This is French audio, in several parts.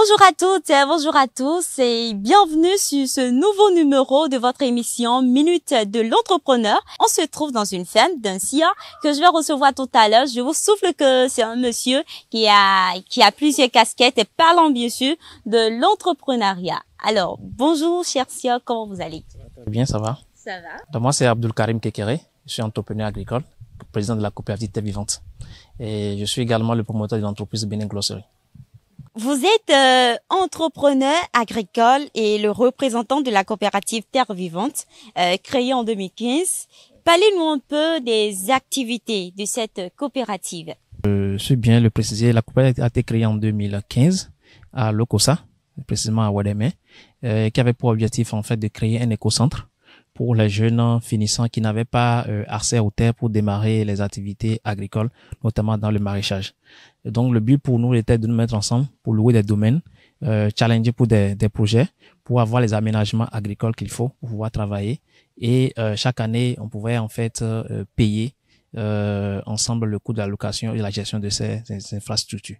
Bonjour à toutes et bonjour à tous et bienvenue sur ce nouveau numéro de votre émission Minute de l'entrepreneur. On se trouve dans une ferme d'un SIA que je vais recevoir tout à l'heure. Je vous souffle que c'est un monsieur qui a, qui a plusieurs casquettes et parlant bien sûr de l'entrepreneuriat. Alors, bonjour cher SIA, comment vous allez? Bien, ça va. Ça va. moi, c'est Abdul Karim Kekere. Je suis entrepreneur agricole, président de la coopérative Vivante. Et je suis également le promoteur de l'entreprise Bénin Glosserie. Vous êtes euh, entrepreneur agricole et le représentant de la coopérative Terre Vivante, euh, créée en 2015. Parlez-nous un peu des activités de cette coopérative. je euh, suis bien le préciser, la coopérative a été créée en 2015 à Locosa, précisément à Wademe, qui avait pour objectif en fait de créer un écocentre pour les jeunes finissants qui n'avaient pas euh, accès aux terres pour démarrer les activités agricoles, notamment dans le maraîchage. donc le but pour nous était de nous mettre ensemble pour louer des domaines, euh, challenger pour des, des, projets, pour avoir les aménagements agricoles qu'il faut pour pouvoir travailler. Et euh, chaque année, on pouvait en fait euh, payer ensemble le coût de la location et la gestion de ces, infrastructures.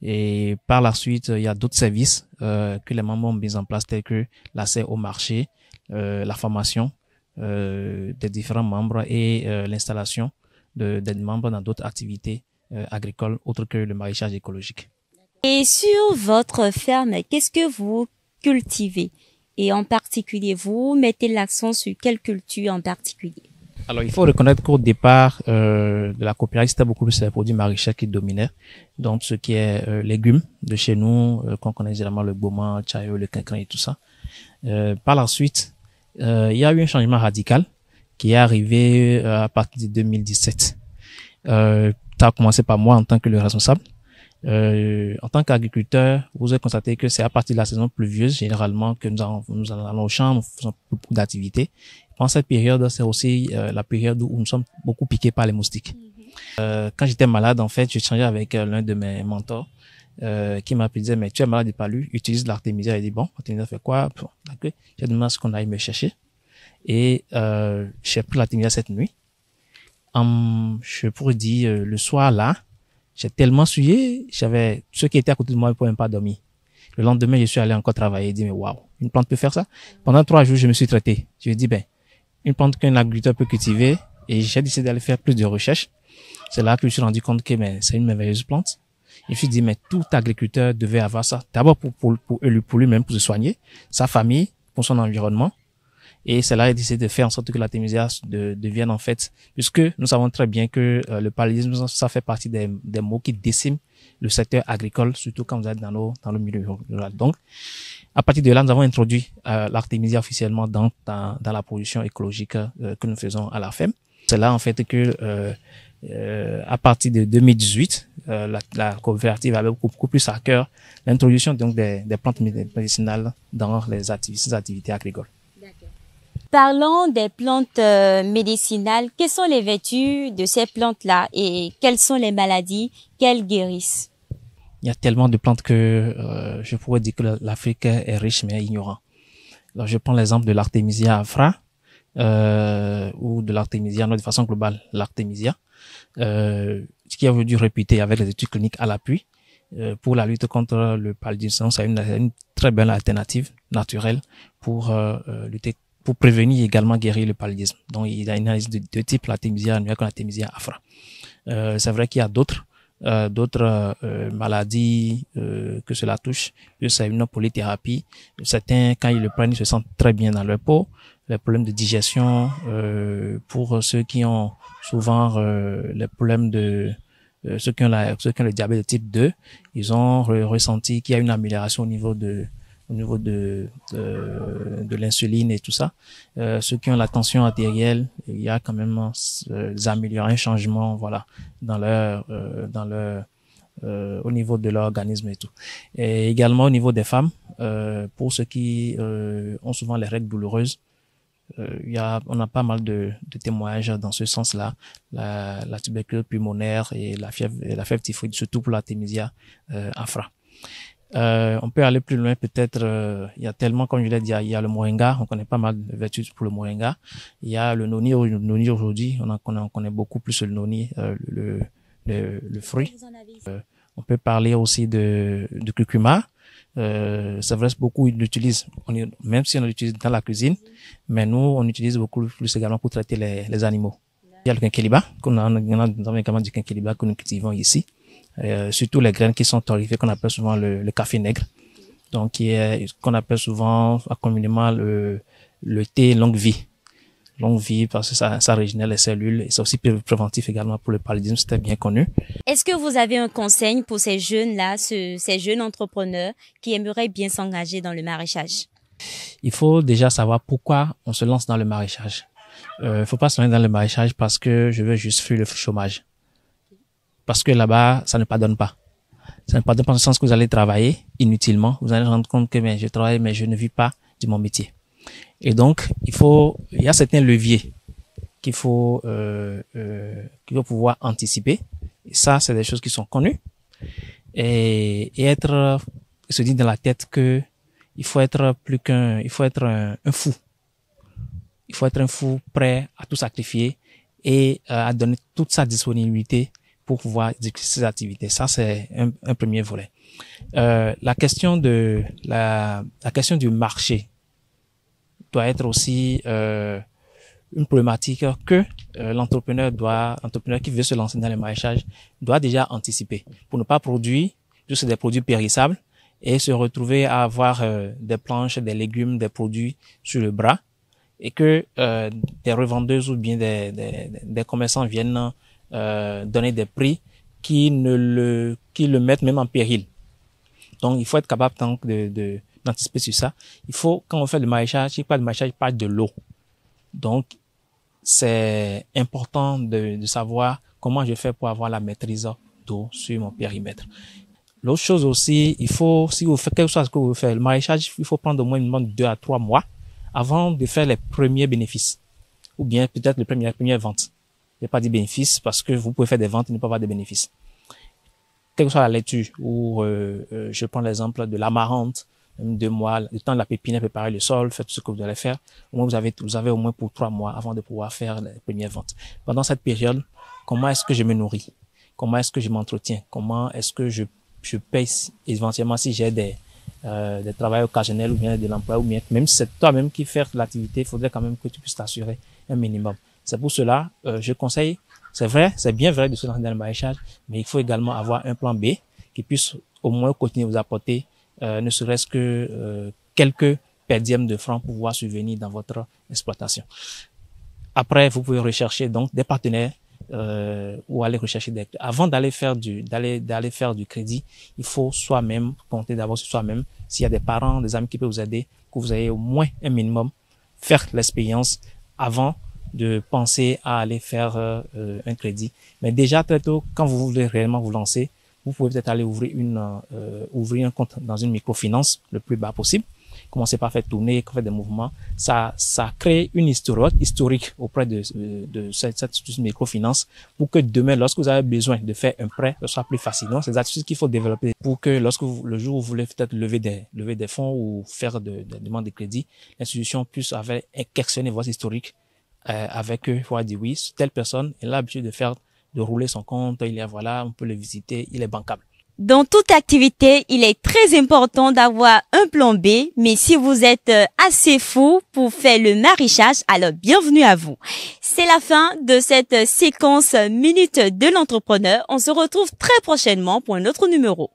Et par la suite, il y a d'autres services que les membres ont mis en place, tels que l'accès au marché, euh, la formation euh, des différents membres et euh, l'installation de, des membres dans d'autres activités agricoles autres que le maraîchage écologique. Et sur votre ferme, qu'est-ce que vous cultivez et en particulier vous mettez l'accent sur quelle culture en particulier alors, il faut reconnaître qu'au départ euh, de la coopérative, c'était beaucoup plus les produits maraîchers qui dominaient. Donc, ce qui est légumes de chez nous, qu'on connaît généralement le beaumont, le chayot, le quincrin et tout ça. par la suite, euh, il y a eu un changement radical qui est arrivé euh, à partir de 2017. Euh, tu as commencé par moi en tant que le responsable. Euh, en tant qu'agriculteur, vous avez constaté que c'est à partir de la saison pluvieuse, généralement, que nous, allons, nous allons au champ, nous faisons beaucoup d'activités. Pendant cette période, c'est aussi euh, la période où nous sommes beaucoup piqués par les moustiques. Mhm. euh, quand j'étais malade, en fait, j'ai changé avec euh, l'un de mes mentors euh, qui m'a appelé, disait, mais tu es malade de palu, utilise l'artémisia. il dit, bon, l'artémisia fait quoi? J'ai demandé ce qu'on aille me chercher. Et, euh, j'ai pris l'artémisia cette nuit. Hum, je pourrais dire, euh, le soir là, j'ai tellement souillé, j'avais, ceux qui étaient à côté de moi, ils pouvaient même pas dormir. Le lendemain, je suis allé encore travailler. et dit, mais waouh, une plante peut faire ça? Pendant trois jours, je me suis traité. Je lui ai dit, ben, une plante qu'un agriculteur peut cultiver, et j'ai décidé d'aller faire plus de recherches. C'est là que je me suis rendu compte que, ben, c'est une merveilleuse plante il me suis dit, mais tout agriculteur devait avoir ça. D'abord pour, pour, pour, pour lui-même, pour se soigner, sa famille, pour son environnement. Et c'est là décidé de faire en sorte que la devienne en fait, puisque nous savons très bien que euh, le paludisme, ça fait partie des, des mots qui déciment le secteur agricole, surtout quand vous êtes dans, dans le milieu rural. Donc, à partir de là, nous avons introduit euh, l'artémisia officiellement dans, dans, la production écologique euh, que nous faisons à la FEM. C'est là en fait que euh, à partir de 2018, euh, la, la, coopérative avait beaucoup, plus à cœur l'introduction donc des, plantes médicinales dans les activités, agricoles. Parlons des plantes euh, médicinales. Quelles sont les vertus de ces plantes-là et quelles sont les maladies qu'elles guérissent Il y a tellement de plantes que euh, je pourrais dire que l'Afrique est riche mais ignorant. Alors, je prends l'exemple de l'artémisia afra euh, ou de l'artémisia, de façon globale, l'Artemisia. Euh, ce qui est venu réputé avec les études cliniques à l'appui euh, pour la lutte contre le paludisme, c'est une, très belle alternative naturelle pour euh, euh, lutter, pour prévenir et également guérir le paludisme. Donc il a une analyse de deux types, la thémisia annuelle et la thémisia afra. c'est vrai qu'il y a d'autres d'autres maladies que cela touche. C'est une polythérapie. Certains, quand ils le prennent, ils se sentent très bien dans leur peau. Les problèmes de digestion, pour ceux qui ont souvent les problèmes de euh, ceux qui ont la, ceux qui ont le diabète de type 2, ils ont ressenti qu'il y a une amélioration au niveau de au niveau de de, de l'insuline et tout ça. Euh, ceux qui ont la tension artérielle, il y a quand même un, euh, un changement, voilà, dans leur euh, dans leur euh, au niveau de leur organisme et tout. Et également au niveau des femmes, pour ceux qui ont souvent les règles douloureuses, euh, il y a, on a pas mal de, de témoignages dans ce sens-là. La, la, tuberculose pulmonaire et la fièvre, la fièvre typhoïde, surtout pour la thémisia afra. Euh, euh, on peut aller plus loin peut-être. Euh, il y a tellement, comme je l'ai dit, il y a le moringa. On connaît pas mal de vertus pour le moringa. Il y a le noni, noni aujourd'hui. On, en connaît, on connaît beaucoup plus le noni, le, le, le, fruit. on peut parler aussi de, de curcuma. Euh, c'est vrai, beaucoup ils l'utilisent, même si on l'utilise dans la cuisine, mais nous, on l'utilise beaucoup plus également pour traiter les, animaux. Il y a le quinquiliba, qu'on a, on a également du quinquiliba que nous cultivons ici, euh, surtout les graines qui sont torréfiées, qu'on appelle souvent le, café nègre, donc qui est, qu'on appelle souvent communément le thé longue vie vie, parce que ça, ça régénère les cellules et c'est aussi préventif également pour le paludisme, c'était bien connu. Est-ce que vous avez un conseil pour ces jeunes-là, ces jeunes entrepreneurs qui aimeraient bien s'engager dans le maraîchage Il faut déjà savoir pourquoi on se lance dans le maraîchage. Il euh, faut pas se lancer dans le maraîchage parce que je veux juste fuir le chômage. Parce que là-bas, ça ne pardonne pas. Ça ne pardonne pas dans le sens que vous allez travailler inutilement. Vous allez rendre compte que mais je travaille, mais je ne vis pas de mon métier. Et donc, il faut, il y a certains leviers qu'il faut, euh, euh, qu'il faut pouvoir anticiper. Et ça, c'est des choses qui sont connues. Et, et être, euh, se dit dans la tête que il faut être plus qu'un, il faut être un, fou. Il faut être un fou prêt à tout sacrifier et euh, à donner toute sa disponibilité pour pouvoir exécuter ses activités. Ça, c'est un, premier volet. Euh, la question de la, la question du marché, doit être aussi euh, une problématique que euh, l'entrepreneur doit, l'entrepreneur qui veut se lancer dans les maraîchage doit déjà anticiper pour ne pas produire juste des produits périssables et se retrouver à avoir euh, des planches, des légumes, des produits sur le bras et que euh, des revendeuses ou bien des, des, des commerçants viennent donner des prix qui ne le qui le mettent même en péril. Donc il faut être capable tant de, de d'anticiper sur ça. Il faut, quand on fait le maraîchage, il pas de maraîchage, pas de l'eau. Donc, c'est important de, de, savoir comment je fais pour avoir la maîtrise d'eau sur mon périmètre. L'autre chose aussi, il faut, si vous faites quelque chose que vous faites, le maraîchage, il faut prendre au moins une demande deux à trois mois avant de faire les premiers bénéfices. Ou bien peut-être les premières, premières ventes. Je n'ai pas dit bénéfices parce que vous pouvez faire des ventes et ne pas avoir des bénéfices. Quelle que soit la laitue, ou euh, euh, je prends l'exemple de l'amarante, deux mois, le temps de la pépinière, préparer le sol, faire tout ce que vous allez faire. Au moins, vous avez, vous avez au moins pour trois mois avant de pouvoir faire les premières ventes. Pendant cette période, comment est-ce que je me nourris? Comment est-ce que je m'entretiens? Comment est-ce que je, je paye éventuellement si j'ai des, euh, des travail occasionnels ou bien de l'emploi ou bien même si c'est toi-même qui fais l'activité, il faudrait quand même que tu puisses t'assurer un minimum. C'est pour cela, euh, je conseille, c'est vrai, c'est bien vrai de se lancer dans le maraîchage, mais il faut également avoir un plan B qui puisse au moins continuer à vous apporter euh, ne serait-ce que euh, quelques perdièmes de francs pour pouvoir subvenir dans votre exploitation. Après, vous pouvez rechercher donc des partenaires euh, ou aller rechercher des. Avant d'aller faire du d'aller d'aller faire du crédit, il faut soi-même compter d'abord sur soi-même. S'il y a des parents, des amis qui peuvent vous aider, que vous ayez au moins un minimum, faire l'expérience avant de penser à aller faire un crédit. Mais déjà très tôt, quand vous voulez réellement vous lancer, vous pouvez peut-être aller ouvrir, une, euh, ouvrir un compte dans une microfinance le plus bas possible. Commencez par faire tourner, faire des mouvements. Ça, ça crée une histoire historique auprès de, euh, de, cette, cette microfinance pour que demain, lorsque vous avez besoin de faire un prêt, ce soit plus facile. C'est des qu'il faut développer pour que lorsque le jour où vous voulez peut-être lever des, lever des fonds ou faire des de demandes de crédit, l'institution puisse avoir un votre historique euh, avec eux pour dire oui, telle personne, elle a l'habitude de faire de rouler son compte, il y voilà, on peut le visiter, il est bancable. Dans toute activité, il est très important d'avoir un plan B, mais si vous êtes euh, assez fou pour faire le maraîchage, alors bienvenue à vous. C'est la fin de cette euh, séquence euh, Minute de l'entrepreneur. On se retrouve très prochainement pour un autre numéro.